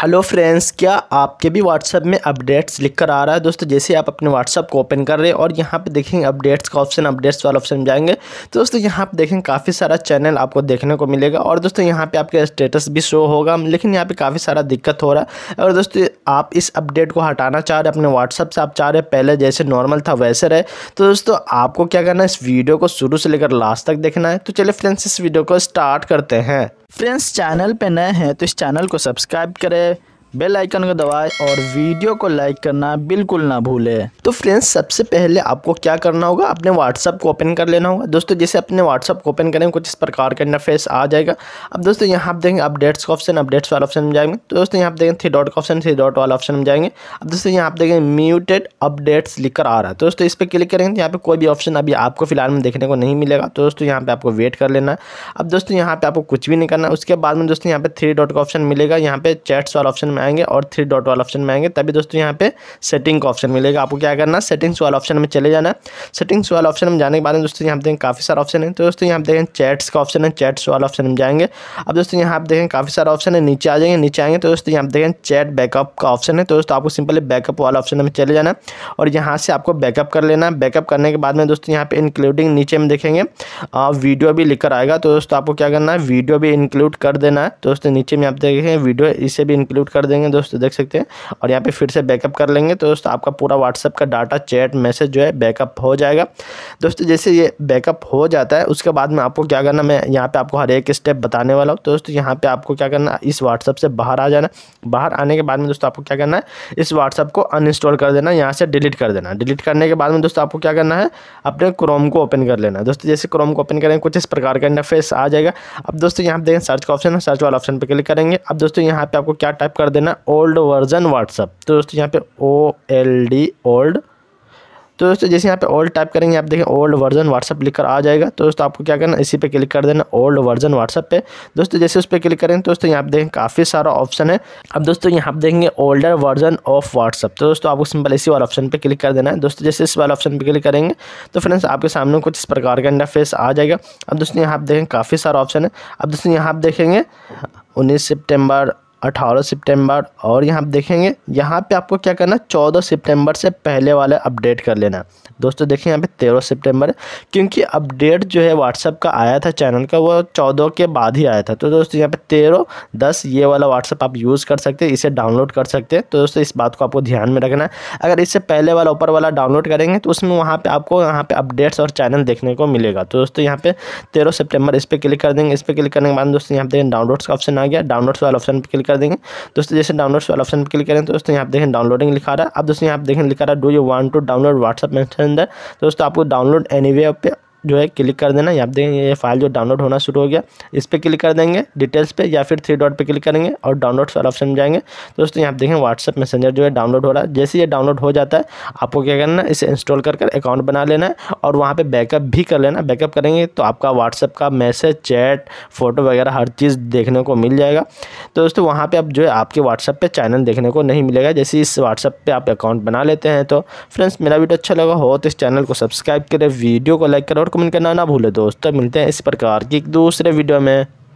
hello friends क्या आपके भी व्हाट्सअप में अपडेट्स लिख कर आ रहा है दोस्तों जैसे आप अपने व्हाट्सअप को ओपन कर रहे हैं और यहाँ पे देखेंगे अपडेट्स का ऑप्शन अपडेट्स वाला ऑप्शन जाएंगे तो दोस्तों यहाँ पे देखेंगे काफ़ी सारा चैनल आपको देखने को मिलेगा और दोस्तों यहाँ पे आपका स्टेटस भी शो होगा लेकिन यहाँ पर काफ़ी सारा दिक्कत हो रहा है और दोस्तों आप इस अपडेट को हटाना चाह रहे अपने व्हाट्सअप से आप चाह रहे पहले जैसे नॉर्मल था वैसे रहे तो दोस्तों आपको क्या करना है इस वीडियो को शुरू से लेकर लास्ट तक देखना है तो चलिए फ्रेंड्स इस वीडियो को स्टार्ट करते हैं फ्रेंड्स चैनल पर नए हैं तो इस चैनल को सब्सक्राइब करें बेल आइकन को दबाएं और वीडियो को लाइक करना बिल्कुल ना भूलें तो फ्रेंड्स सबसे पहले आपको क्या करना होगा अपने व्हाट्सअप को ओपन कर लेना होगा दोस्तों जैसे अपने व्हाट्सअप को ओपन करें कुछ इस प्रकार का इंटरफेस आ जाएगा अब दोस्तों यहाँ आप देखेंगे अपडेट्स का ऑप्शन अपडेट्स वाला ऑप्शन में जाएंगे तो दोस्तों यहाँ आप देखें थ्री डॉट का ऑप्शन थ्री डॉट वाला ऑप्शन में जाएंगे अब दोस्तों यहाँ आप देखें म्यूटेड अपडेट्स लिखकर आ रहा है तो दोस्तों इस पर क्लिक करेंगे तो यहाँ पर कोई भी ऑप्शन अभी आपको फिलहाल में देखने को नहीं मिलेगा तो दोस्तों यहाँ पर आपको वेट कर लेना है अब दोस्तों यहाँ पर आपको कुछ भी नहीं करना उसके बाद में दोस्तों यहाँ पर थ्री डॉट का ऑप्शन मिलेगा यहाँ पर चैट्स वाला ऑप्शन में आएंगे और थ्री डॉट वाला ऑप्शन में आएंगे तभी दोस्तों यहाँ पे सेटिंग का ऑप्शन मिलेगा आपको क्या करना सेटिंग्स वाला ऑप्शन में चले जाना सेटिंग्स वाला ऑप्शन में जाने के बाद में दोस्तों यहाँ पर देखें काफ़ी सारा ऑप्शन है तो दोस्तों यहाँ पर देखें चैट्स का ऑप्शन है चैट्स वाला ऑप्शन में जाएंगे अब दोस्तों यहाँ पर देखें काफ़ी सारा ऑप्शन है नीचे आ जाएंगे नीचे आएंगे तो दोस्तों यहाँ पर देखें चैट बैकअप का ऑप्शन है तो दोस्तों आपको सिंपली बैकअप वाला ऑप्शन में चले जाना और यहाँ से आपको बैकअप कर लेना बैकअप करने के बाद में दोस्तों यहाँ पे इंक्लूडिंग नीचे में देखेंगे वीडियो भी लिखकर आएगा तो दोस्तों आपको क्या करना है वीडियो भी इंक्लूड कर देना है तो दोस्तों नीचे में आप देखेंगे वीडियो इसे भी इंक्लूड कर देंगे दोस्तों देख सकते हैं और यहाँ पे फिर से बैकअप कर लेंगे तो दोस्तों आपका पूरा व्हाट्सअप का डाटा चैट मैसेज जो है बैकअप हो जाएगा दोस्तों जैसे ये बैकअप हो जाता है उसके बाद में आपको क्या करना मैं यहाँ पर आपको हर एक स्टेप बताने वाला हूँ तो दोस्तों यहाँ पर आपको क्या करना इस व्हाट्सअप से बाहर आ जाना बाहर आने के बाद में दोस्तों आपको क्या करना है इस व्हाट्सअप को अनइंस्टॉल कर देना यहाँ से डिलीट कर देना डिलीट करने के बाद में दोस्तों आपको क्या करना है अपने क्रोम को ओपन कर लेना दोस्तों जैसे क्रोम को ओपन करेंगे कुछ इस प्रकार का इंटरफेस आ जाएगा अब दोस्तों यहाँ पर देखें सर्च का ऑप्शन है सर्च वाला ऑप्शन पर क्लिक करेंगे अब दोस्तों यहाँ पे आपको क्या टाइप कर देना ओल्ड वर्जन व्हाट्सअप तो दोस्तों यहाँ पे ओ एल डी ओल्ड तो दोस्तों जैसे यहाँ पे ओल्ड टाइप करेंगे आप देखें ओल्ड वर्जन व्हाट्सअप लिखकर आ जाएगा तो दोस्तों आपको क्या करना इसी पे क्लिक कर देना ओल्ड वर्जन व्हाट्सअप पे दोस्तों जैसे उस पर क्लिक करेंगे तो दोस्तों यहाँ पे देखें काफ़ी सारा ऑप्शन है अब दोस्तों यहाँ पे देखेंगे ओल्डर वर्जन ऑफ व्हाट्सअप तो दोस्तों आपको सिंपल इसी वाले ऑप्शन पर क्लिक कर देना है दोस्तों जैसे इस वाले ऑप्शन पर क्लिक करेंगे तो फ्रेंड्स आपके सामने कुछ इस प्रकार का इंटरफेस आ जाएगा अब दोस्तों यहाँ पर देखें काफ़ी सारा ऑप्शन है अब दोस्तों यहाँ पर देखेंगे उन्नीस सितम्बर अठारह सितंबर और यहाँ आप देखेंगे यहाँ पे आपको क्या करना है चौदह सितंबर से पहले वाले अपडेट कर लेना दोस्तों देखिए यहाँ पे तेरह सितंबर क्योंकि अपडेट जो है व्हाट्सअप का आया था चैनल का वो चौदह के बाद ही आया था तो दोस्तों यहाँ पे तेरह दस ये वाला व्हाट्सअप आप यूज़ कर सकते हैं इसे डाउनलोड कर सकते हैं तो दोस्तों इस बात को आपको ध्यान में रखना है अगर इससे पहले वाला ऊपर वाला डाउनलोड करेंगे तो उसमें वहाँ पर आपको यहाँ पर अपडेट्स और चैनल देखने को मिलेगा तो दोस्तों यहाँ पर तेरह सेप्टेम्बर इस पर क्लिक कर देंगे इस पर क्लिक करने के बाद दोस्तों यहाँ पे डाउनलोड्स का ऑप्शन आ गया डाउनलोड्स वाला ऑप्शन पर क्लिक कर देंगे दोस्तों जैसे डाउनलोड्स वाला ऑप्शन पर क्लिक करें तो दोस्तों यहाँ देखें डाउनलोडिंग लिखा रहा है अब दोस्तों यहाँ देखें लिखा रहा है do you want to download WhatsApp messenger दोस्तों आपको डाउनलोड एनी वे पे जो है क्लिक कर देना यहाँ देखेंगे ये फाइल जो डाउनलोड होना शुरू हो गया इस पर क्लिक कर देंगे डिटेल्स पे या फिर थ्री डॉट पे क्लिक करेंगे और डाउनलोड्स वाला ऑप्शन में जाएंगे दोस्तों यहाँ देखें व्हाट्सअप मैसेंजर जो है डाउनलोड हो रहा है जैसे ये डाउनलोड हो जाता है आपको क्या करना है इसे इंस्टॉल कर कर अकाउंट बना लेना है और वहाँ पर बैकअप भी कर लेना बैकअप करेंगे तो आपका व्हाट्सअप का मैसेज चैट फोटो वगैरह हर चीज़ देखने को मिल जाएगा तो दोस्तों वहाँ पर आप जो है आपके व्हाट्सअप पर चैनल देखने को नहीं मिलेगा जैसे इस व्हाट्सअप पर आप अकाउंट बना लेते हैं तो फ्रेंड्स मेरा वीडियो अच्छा लगा हो तो इस चैनल को सब्सक्राइब करें वीडियो को लाइक करें और कमेंट करना ना भूले दोस्त मिलते हैं इस प्रकार की दूसरे वीडियो में